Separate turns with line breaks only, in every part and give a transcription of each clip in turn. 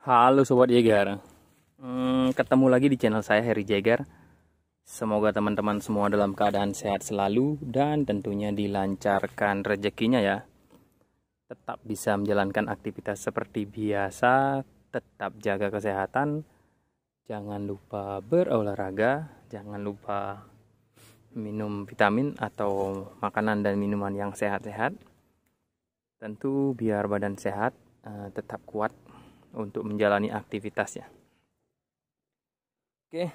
Halo Sobat Jegar hmm, Ketemu lagi di channel saya Harry Jegar Semoga teman-teman semua dalam keadaan sehat selalu Dan tentunya dilancarkan rezekinya ya Tetap bisa menjalankan aktivitas seperti biasa Tetap jaga kesehatan Jangan lupa berolahraga Jangan lupa minum vitamin atau makanan dan minuman yang sehat-sehat Tentu biar badan sehat, eh, tetap kuat untuk menjalani aktivitasnya. Oke,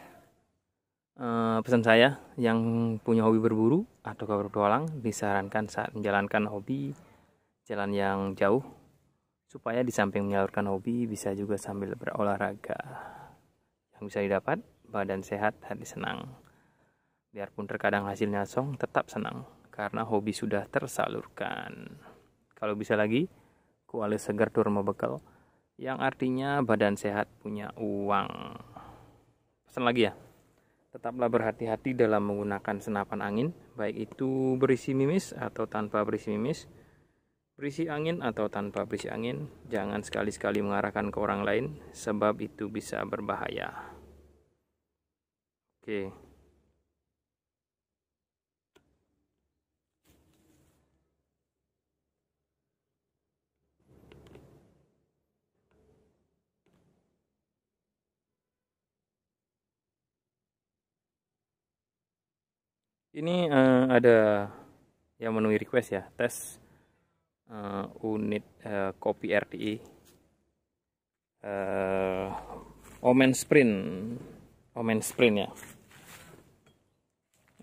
uh, pesan saya yang punya hobi berburu atau berpetualang disarankan saat menjalankan hobi jalan yang jauh supaya di samping menyalurkan hobi bisa juga sambil berolahraga yang bisa didapat badan sehat hati senang biarpun terkadang hasilnya song tetap senang karena hobi sudah tersalurkan kalau bisa lagi kuali segar turma bekal yang artinya badan sehat punya uang. Pesan lagi ya, tetaplah berhati-hati dalam menggunakan senapan angin, baik itu berisi mimis atau tanpa berisi mimis, berisi angin atau tanpa berisi angin. Jangan sekali-sekali mengarahkan ke orang lain, sebab itu bisa berbahaya. Oke. Okay. ini uh, ada yang memenuhi request ya tes uh, unit uh, kopi RDI uh, Omen Sprint Omen Sprint ya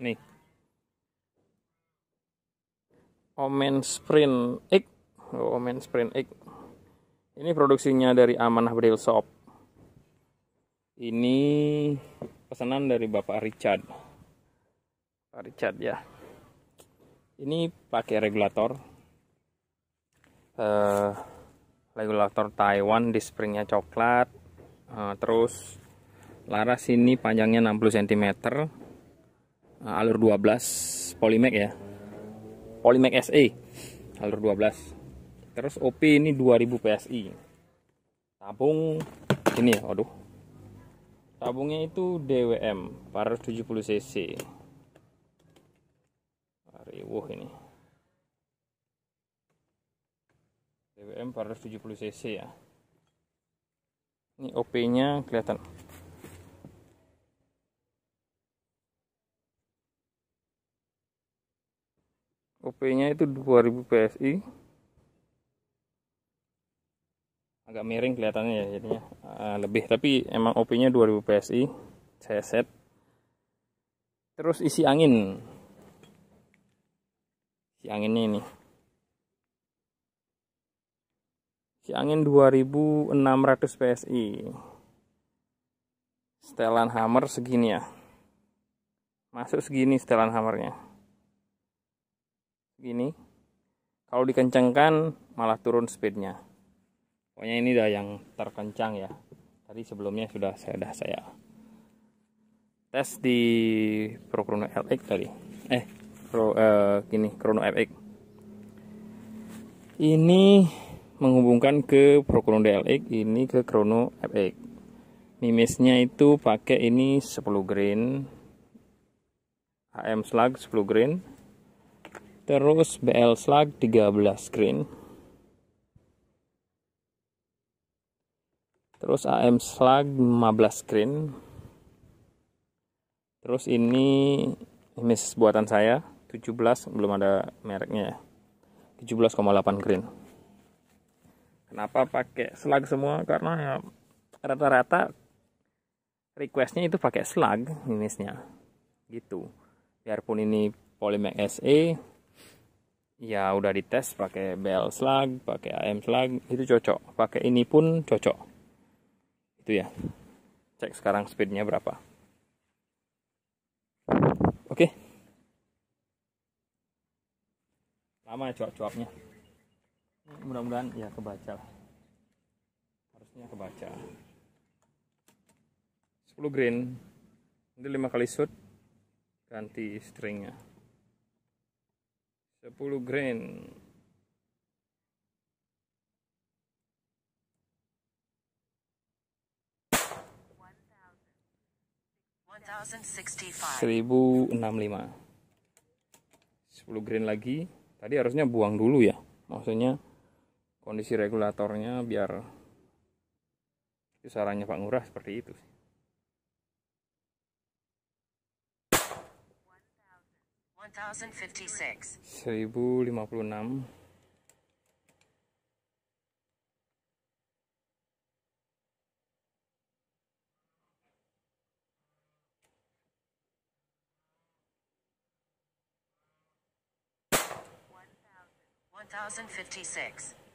nih Omen Sprint X oh, Omen Sprint X ini produksinya dari Amanah Braille Shop ini pesanan dari Bapak Richard Richard ya ini pakai regulator uh, regulator Taiwan di springnya coklat uh, terus laras ini panjangnya 60 cm uh, alur 12 Polymac ya Polymac SE alur 12 terus OP ini 2000 PSI tabung ini ya aduh tabungnya itu DWM 470 cc Wah ini. BBM 470 cc ya. Ini OP-nya kelihatan. OP-nya itu 2000 PSI. Agak miring kelihatannya ya jadinya. Ah, lebih tapi emang OP-nya 2000 PSI. Saya set. Terus isi angin si angin ini si angin 2600 PSI setelan hammer segini ya masuk segini setelan hammernya gini. kalau dikencangkan malah turun speednya pokoknya ini dah yang terkencang ya tadi sebelumnya sudah saya dah saya tes di Procrono LX tadi eh Pro, uh, eh, ini Chrono FX ini menghubungkan ke Pro Chrono DLX ini ke Chrono FX mimisnya itu pakai ini 10 grain HM slug 10 grain terus BL slug 13 grain terus AM slug 15 grain terus ini mimis buatan saya 17 belum ada mereknya ya 17,8 green kenapa pakai slug semua karena ya rata-rata requestnya itu pakai slug jenisnya gitu biarpun ini Polymac SE ya udah dites pakai BL slug pakai AM slug itu cocok pakai ini pun cocok itu ya cek sekarang speednya berapa sama ya cuap-cuapnya mudah-mudahan ya kebaca lah harusnya kebaca 10 green nanti 5 kali shoot ganti stringnya 10 green seribu enam lima sepuluh green lagi tadi harusnya buang dulu ya maksudnya kondisi regulatornya biar itu sarannya Pak Ngurah seperti itu seribu lima puluh enam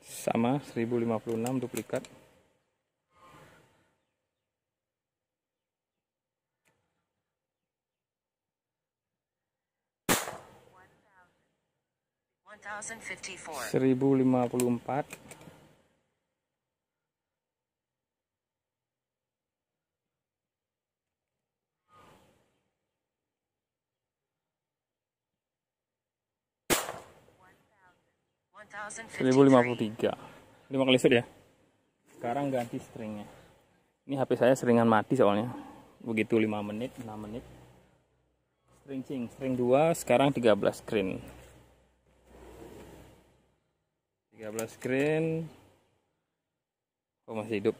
Sama 1056 duplikat. Seribu lima puluh empat. 1053 5 kali ya sekarang ganti stringnya ini HP saya seringan mati soalnya begitu 5 menit 6 menit string cing string 2 sekarang 13 screen 13 screen oh, masih hidup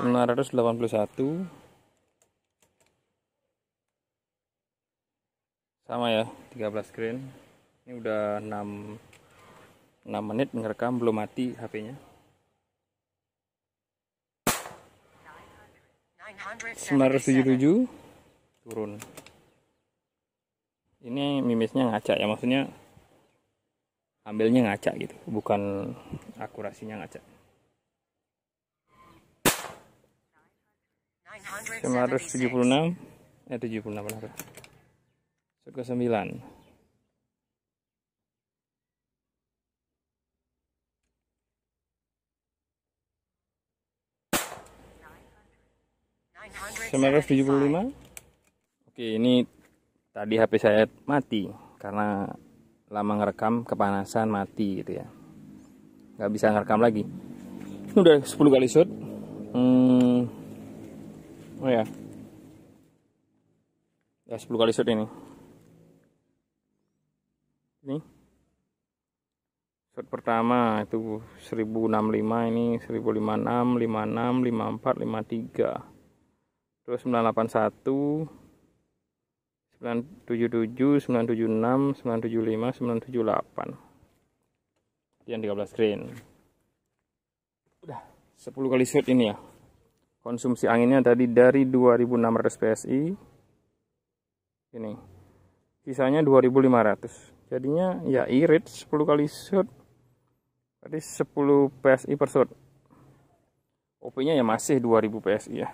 sembilan ratus delapan puluh satu sama ya 13 screen ini udah 6 6 menit ngerekam belum mati HP-nya
977
turun ini mimisnya ngaca ya maksudnya ambilnya ngaca gitu bukan akurasinya ngaca 976 eh 76 benar ke sembilan. lima. Oke ini tadi HP saya mati karena lama ngerekam kepanasan mati gitu ya nggak bisa ngerekam lagi ini udah 10 kali shoot hmm. oh ya ya 10 kali shoot ini pertama itu 1065 ini 1056 56 54 53 terus 981 977 976 975 978 yang 13 green udah 10 kali shoot ini ya konsumsi anginnya tadi dari 2600 PSI ini sisanya 2500
jadinya ya
irit 10 kali shoot tadi 10 PSI per shot OP-nya ya masih 2000 PSI ya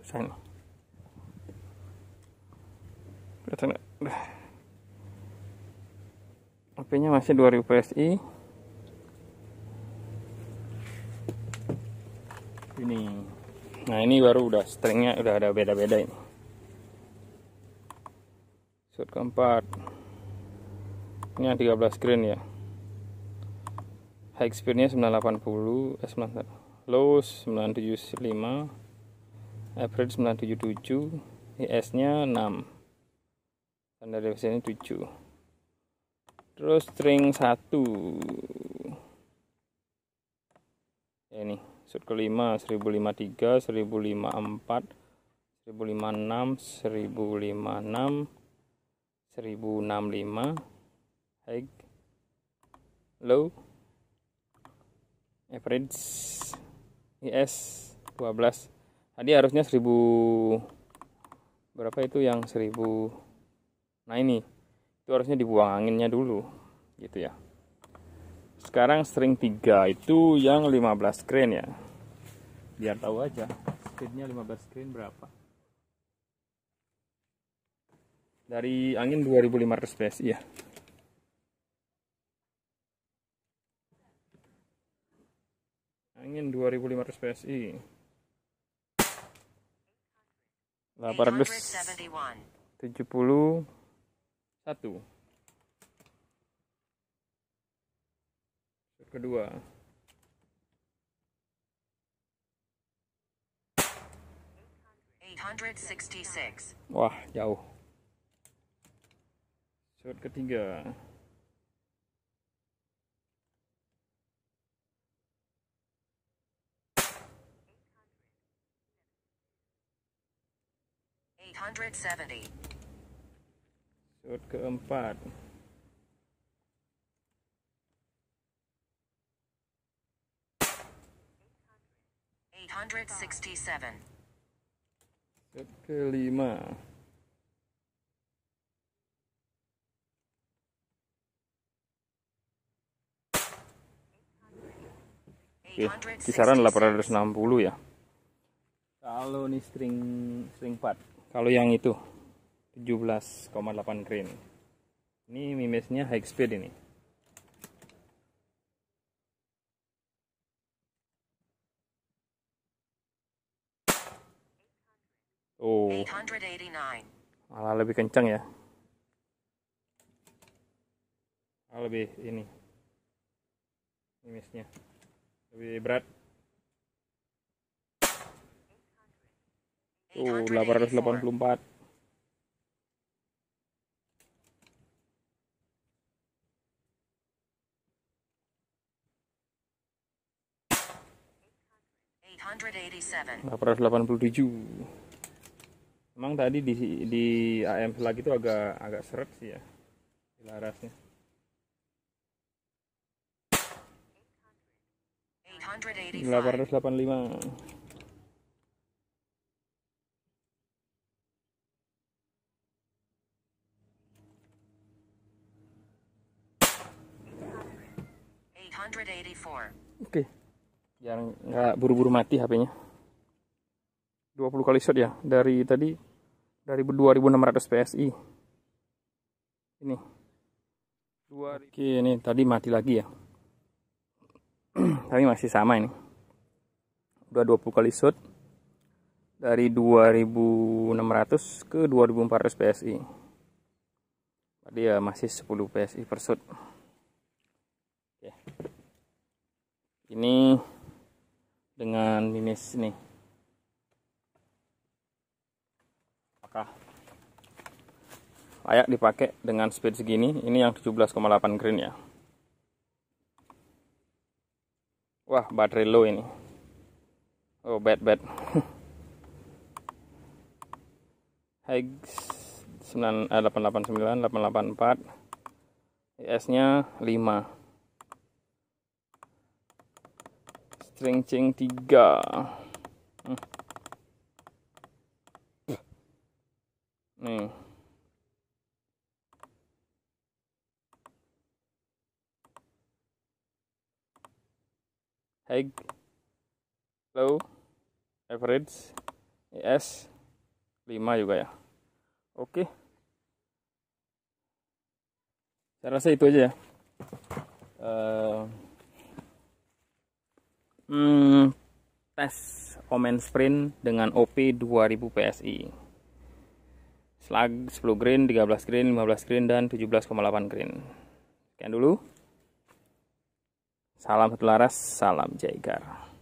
susah nih kelihatan OP-nya masih 2000 PSI ini nah ini baru udah stringnya udah ada beda-beda ini shot keempat yang 13 screen ya high speednya 980 eh, 9, low 975 average 977 IS nya 6 standar ini 7 terus string 1 ya ini shoot kelima 1053 1054 1056 1056 1065 high low average IS 12 tadi harusnya 1000 berapa itu yang 1000 nah ini itu harusnya dibuang anginnya dulu gitu ya sekarang string 3 itu yang 15 screen ya biar tahu aja speednya 15 screen berapa dari angin 2500 psi ya angin 2500 PSI 871 kedua Wah jauh Shot ketiga Shot keempat.
Shot
kelima. Oke, kisaran 860 ya. Kalau ini string string part kalau yang itu 17,8 grain ini mimisnya high speed ini Oh. Malah lebih kencang ya. Malah lebih ini. mimisnya Lebih berat. Tuh, 884. Delapan 87. Emang tadi di di AM lagi itu agak agak seret sih ya larasnya. 885 Oke. Okay. Biar nggak buru-buru mati HP-nya. 20 kali shot ya dari tadi dari 2600 PSI. Ini. Dua Oke, okay, ini tadi mati lagi ya. Tapi masih sama ini. Udah 20 kali shot dari 2600 ke 2400 PSI. Tadi ya masih 10 PSI per shot. ini dengan minus ini apakah layak dipakai dengan speed segini ini yang 17,8 green ya wah baterai low ini oh bad bad high 9, eh, 889 884 IS nya 5 chain 3 hmm. Nih High Low Average ES 5 juga ya Oke okay. Saya rasa itu aja ya uh, hmm, tes Omen Sprint dengan OP 2000 PSI. Slug 10 green, 13 green, 15 green, dan 17,8 green. Sekian dulu. Salam satu laras, salam jaygar.